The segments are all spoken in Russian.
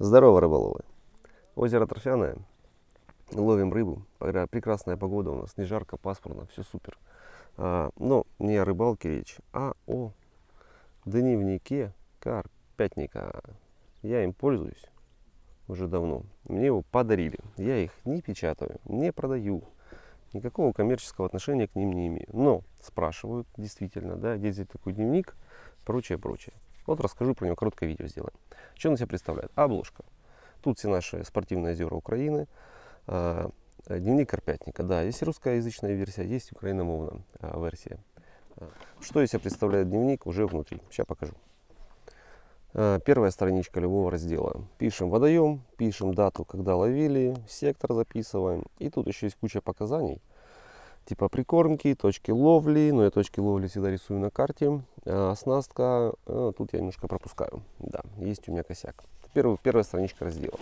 Здорово, рыболовы! Озеро Торфяное. Ловим рыбу. Прекрасная погода у нас. Не жарко, пасмурно, все супер. А, но не о рыбалке речь, а о дневнике карпятника. Я им пользуюсь уже давно. Мне его подарили. Я их не печатаю, не продаю. Никакого коммерческого отношения к ним не имею. Но спрашивают действительно, да, где здесь такой дневник, прочее, прочее. Вот расскажу про него, короткое видео сделаем. Что она себя представляет? Обложка. Тут все наши спортивные озера Украины. Э, дневник Карпятника, да, есть русскоязычная версия, есть украиномовная э, версия. Э, что из себя представляет дневник уже внутри? Сейчас покажу. Первая страничка любого раздела. Пишем водоем, пишем дату, когда ловили, сектор записываем. И тут еще есть куча показаний типа прикормки, точки ловли, но я точки ловли всегда рисую на карте. А, оснастка, э, тут я немножко пропускаю, да, есть у меня косяк. Первый, первая страничка раздела.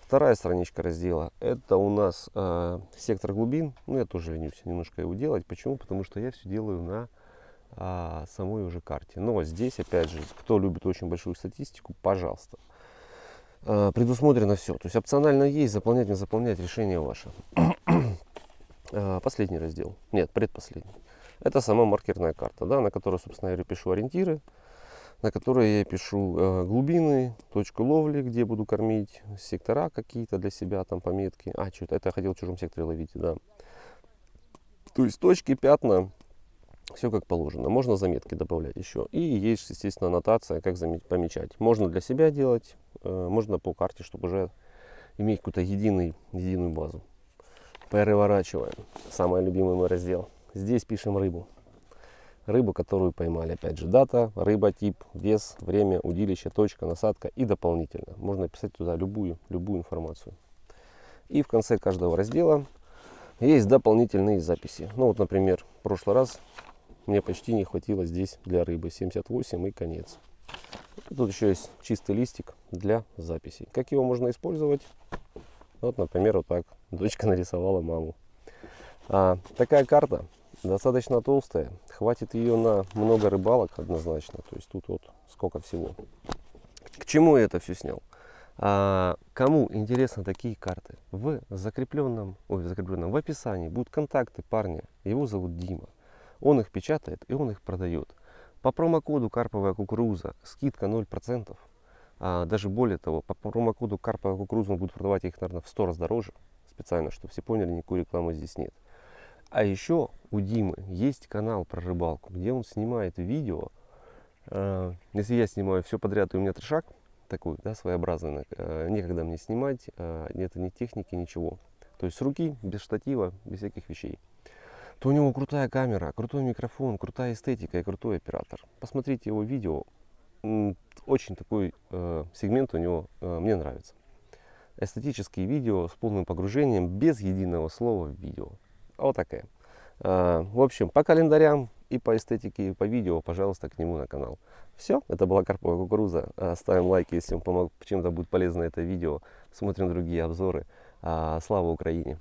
Вторая страничка раздела, это у нас э, сектор глубин, ну я тоже ленюсь немножко его делать, почему? Потому что я все делаю на э, самой уже карте. Но здесь, опять же, кто любит очень большую статистику, пожалуйста, а, предусмотрено все. То есть опционально есть, заполнять, не заполнять, решение ваше. Э, последний раздел. Нет, предпоследний. Это сама маркерная карта, да, на которой, собственно, я пишу ориентиры, на которой я пишу э, глубины, точку ловли, где буду кормить, сектора какие-то для себя, там пометки. А, что-то это я хотел в чужом секторе ловить, да. То есть точки, пятна, все как положено. Можно заметки добавлять еще. И есть, естественно, аннотация, как помечать. Можно для себя делать, э, можно по карте, чтобы уже иметь какую-то единый, единую базу переворачиваем. Самый любимый мой раздел. Здесь пишем рыбу. Рыбу, которую поймали. Опять же, дата, рыба, тип, вес, время, удилище, точка, насадка и дополнительно. Можно писать туда любую, любую информацию. И в конце каждого раздела есть дополнительные записи. Ну вот, например, в прошлый раз мне почти не хватило здесь для рыбы 78 и конец. тут еще есть чистый листик для записей. Как его можно использовать? Вот, например, вот так Дочка нарисовала маму. А, такая карта достаточно толстая. Хватит ее на много рыбалок однозначно. То есть тут вот сколько всего. К чему я это все снял? А, кому интересны такие карты? В закрепленном, ой, в закрепленном, в описании будут контакты парня. Его зовут Дима. Он их печатает и он их продает. По промокоду «Карповая кукуруза» скидка 0%. А, даже более того, по промокоду «Карповая кукуруза» он будет продавать их, наверное, в 100 раз дороже специально, чтобы все поняли, никакой рекламы здесь нет. А еще у Димы есть канал про рыбалку, где он снимает видео. Э, если я снимаю все подряд, и у меня трешак такой, да, своеобразный, э, некогда мне снимать, нет э, ни техники, ничего. То есть с руки, без штатива, без всяких вещей то у него крутая камера, крутой микрофон, крутая эстетика и крутой оператор. Посмотрите его видео. Очень такой э, сегмент у него э, мне нравится эстетические видео с полным погружением, без единого слова в видео. Вот такая. А, в общем, по календарям и по эстетике, и по видео, пожалуйста, к нему на канал. Все, это была Карпова Кукуруза. А, ставим лайки, если вам помог, чем-то будет полезно это видео. Смотрим другие обзоры. А, слава Украине!